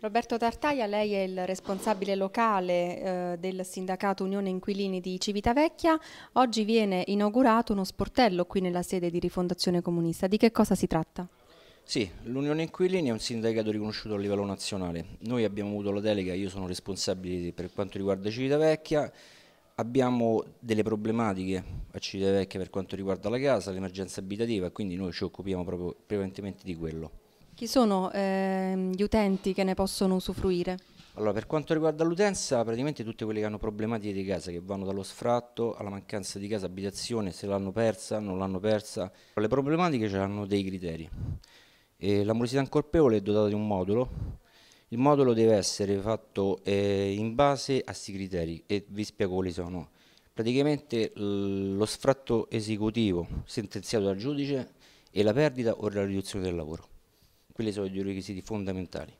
Roberto Tartaglia, lei è il responsabile locale eh, del sindacato Unione Inquilini di Civitavecchia. Oggi viene inaugurato uno sportello qui nella sede di Rifondazione Comunista. Di che cosa si tratta? Sì, l'Unione Inquilini è un sindacato riconosciuto a livello nazionale. Noi abbiamo avuto la delega, io sono responsabile per quanto riguarda Civitavecchia. Abbiamo delle problematiche a Civitavecchia per quanto riguarda la casa, l'emergenza abitativa, quindi noi ci occupiamo proprio prevalentemente di quello. Chi sono eh, gli utenti che ne possono usufruire? Allora, per quanto riguarda l'utenza, praticamente tutte quelle che hanno problematiche di casa, che vanno dallo sfratto alla mancanza di casa, abitazione, se l'hanno persa, non l'hanno persa. Le problematiche hanno dei criteri. E la morosità incolpevole è dotata di un modulo. Il modulo deve essere fatto eh, in base a questi criteri e vi spiego quali sono. Praticamente lo sfratto esecutivo sentenziato dal giudice e la perdita o la riduzione del lavoro quelli sono i requisiti fondamentali.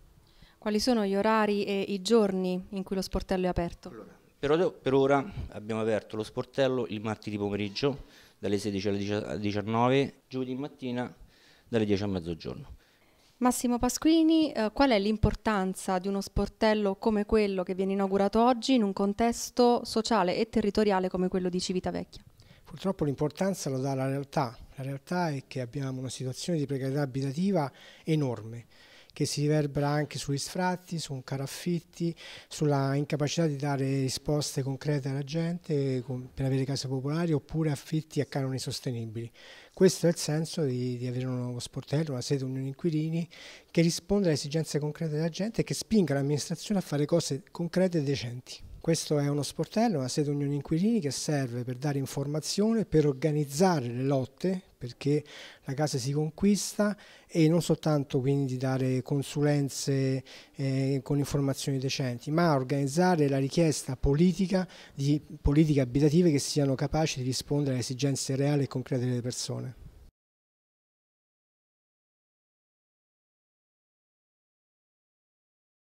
Quali sono gli orari e i giorni in cui lo sportello è aperto? Allora, per, per, ora abbiamo aperto lo sportello il martedì pomeriggio dalle 16 alle 19, giovedì mattina dalle 10 a mezzogiorno. Massimo Pasquini, eh, qual è l'importanza di uno sportello come quello che viene inaugurato oggi in un contesto sociale e territoriale come quello di Civitavecchia? Purtroppo l'importanza lo dà la realtà, la realtà è che abbiamo una situazione di precarietà abitativa enorme che si riverbera anche sugli sfratti, su un caro affitti, sulla incapacità di dare risposte concrete alla gente per avere case popolari oppure affitti a canoni sostenibili. Questo è il senso di, di avere uno sportello, una sede unione inquilini che risponda alle esigenze concrete della gente e che spinga l'amministrazione a fare cose concrete e decenti. Questo è uno sportello, una sede Unione Inquilini che serve per dare informazione, per organizzare le lotte, perché la casa si conquista e non soltanto quindi dare consulenze eh, con informazioni decenti, ma organizzare la richiesta politica di politiche abitative che siano capaci di rispondere alle esigenze reali e concrete delle persone.